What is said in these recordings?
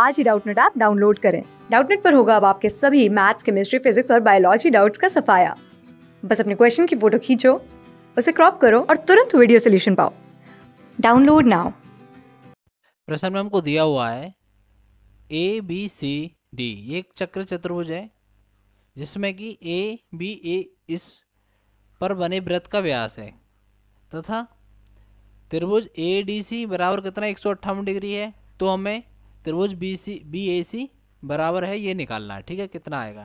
आज ही Doubtnut app download करें डाउटनेट पर होगा अब आपके सभी मैथ्स केमिस्ट्री फिजिक्स और बायोलॉजी डाउट्स का सफाया बस अपने क्वेश्चन की फोटो खींचो उसे क्रॉप करो और तुरंत वीडियो सोल्यूशन पाओ डाउनलोड नाउ प्रश्न में हमको दिया हुआ है ए बी सी डी ये एक चक्र चतुर्भुज है जिसमें कि ए बी ए इस पर बने वृत्त का व्यास है तथा त्रिभुज ए डी सी बराबर कितना एक डिग्री है तो हमें त्रिभुज बी सी बी ए सी बराबर है ये निकालना है ठीक है कितना आएगा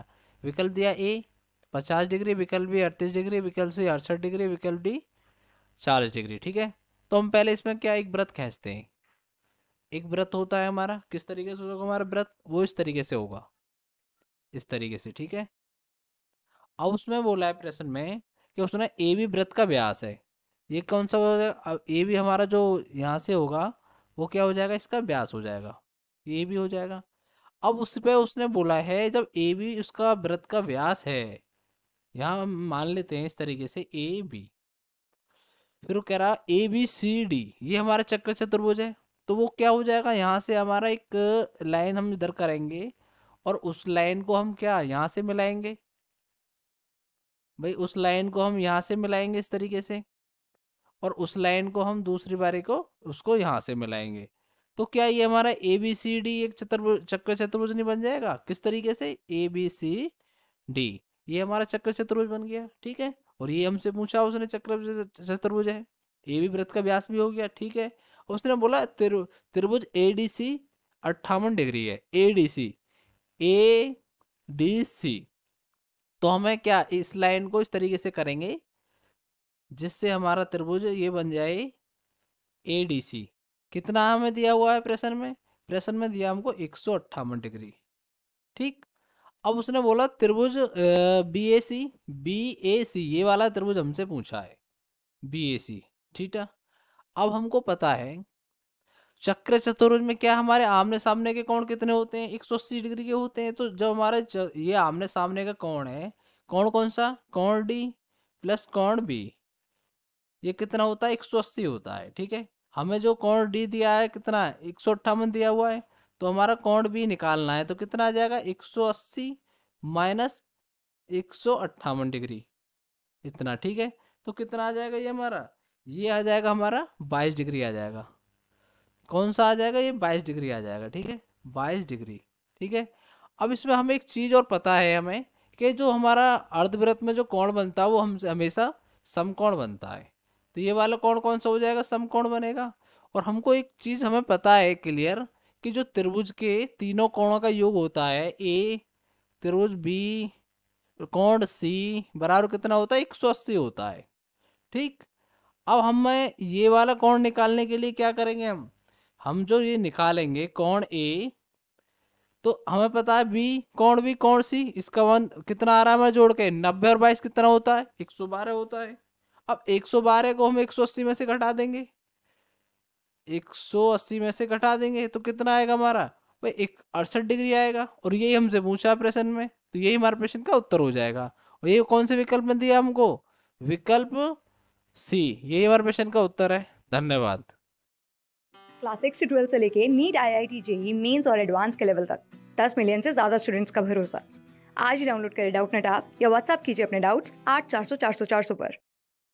विकल्प दिया ए पचास डिग्री विकल्प बी अड़तीस डिग्री विकल्प सी अड़सठ डिग्री विकल्प डी चालीस डिग्री ठीक है तो हम पहले इसमें क्या एक व्रत खींचते हैं एक व्रत होता है हमारा किस तरीके से होगा हमारा व्रत वो इस तरीके से होगा इस तरीके से ठीक है अब उसमें बोला है प्रश्न में कि उसने ए भी व्रत का व्यास है ये कौन सा अब ए भी हमारा जो यहाँ से होगा वो क्या हो जाएगा इसका व्यास हो जाएगा ये भी हो जाएगा अब उस पर उसने बोला है जब ए बी उसका व्रत का व्यास है यहाँ मान लेते हैं इस तरीके से ए बी फिर वो कह रहा ए बी सी डी ये हमारा चक्र चतुर्भुज है तो वो क्या हो जाएगा यहाँ से हमारा एक लाइन हम इधर करेंगे और उस लाइन को हम क्या यहाँ से मिलाएंगे भाई उस लाइन को हम यहाँ से मिलाएंगे इस तरीके से और उस लाइन को हम दूसरी बारी को उसको यहाँ से मिलाएंगे तो क्या ये हमारा ए बी सी डी एक चतुर्भुज चक्र चतुर्भुज नहीं बन जाएगा किस तरीके से ए बी सी डी ये हमारा चक्र चतुर्भुज बन गया ठीक है और ये हमसे पूछा उसने चक्र चतुर्भुज है ए भी वृत्त का व्यास भी हो गया ठीक है उसने बोला त्रिभुज ए डी सी अट्ठावन डिग्री है A D C A D C तो हमें क्या इस लाइन को इस तरीके से करेंगे जिससे हमारा त्रिभुज ये बन जाए ए डी सी कितना हमें दिया हुआ है प्रेशर में प्रेशर में दिया हमको एक डिग्री ठीक अब उसने बोला त्रिभुज बी ए सी बी ए सी ये वाला त्रिभुज हमसे पूछा है बी ए सी ठीक है अब हमको पता है चक्र चतुर्भुज में क्या हमारे आमने सामने के कोण कितने होते हैं एक सौ अस्सी डिग्री के होते हैं तो जब हमारे ये आमने सामने का कोण है कोण कौन सा कोण डी प्लस कोण बी ये कितना होता है एक सौ अस्सी होता है ठीक है हमें जो कोण डी दिया है कितना है एक सौ अट्ठावन दिया हुआ है तो हमारा कोण भी निकालना है तो कितना आ जाएगा एक सौ अस्सी माइनस एक सौ अट्ठावन डिग्री इतना ठीक है तो कितना आ जाएगा ये हमारा ये आ जाएगा हमारा बाईस डिग्री आ जाएगा कौन सा आ जाएगा ये बाईस डिग्री आ जाएगा ठीक है बाईस डिग्री ठीक है अब इसमें हमें एक चीज़ और पता है हमें कि जो हमारा अर्धवृत्त में जो कोण बनता है वो हम हमेशा समकोण बनता है तो ये वाला कौन कौन सा हो जाएगा समकोण बनेगा और हमको एक चीज़ हमें पता है क्लियर कि जो त्रिभुज के तीनों कोणों का योग होता है ए त्रिभुज बी कोण सी बराबर कितना होता है एक सौ अस्सी होता है ठीक अब हमें ये वाला कोण निकालने के लिए क्या करेंगे हम हम जो ये निकालेंगे कोण ए तो हमें पता है बी कोण बी कोण सी इसका वन कितना आ रहा है मैं जोड़ के नब्बे और बाईस कितना होता है एक सौ बारह होता है अब 112 को हम 180 में से घटा देंगे 180 में से घटा देंगे तो कितना आएगा हमारा भाई एक अड़सठ डिग्री आएगा और यही हमसे पूछा प्रश्न में तो यही हमारे प्रश्न का उत्तर हो जाएगा और ये कौन से विकल्प में दिया हमको विकल्प सी यही हमारे प्रश्न का उत्तर है धन्यवाद क्लास सिक्स से ट्वेल्थ से लेके NEET I I T JEE Mains और एडवांस के लेवल तक दस मिलियन से ज़्यादा स्टूडेंट्स का भरोसा आज ही डाउनलोड करें डाउट नेट आप या व्हाट्सअप कीजिए अपने डाउट्स आठ चार सौ चार सौ चार सौ पर